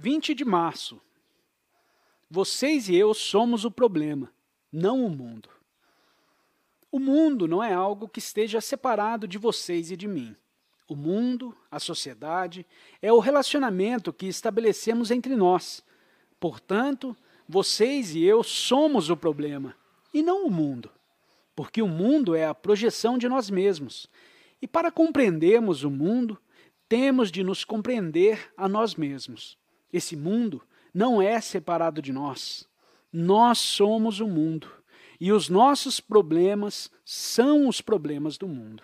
20 de março. Vocês e eu somos o problema, não o mundo. O mundo não é algo que esteja separado de vocês e de mim. O mundo, a sociedade, é o relacionamento que estabelecemos entre nós. Portanto, vocês e eu somos o problema, e não o mundo. Porque o mundo é a projeção de nós mesmos. E para compreendermos o mundo, temos de nos compreender a nós mesmos esse mundo, não é separado de nós. Nós somos o mundo. E os nossos problemas são os problemas do mundo.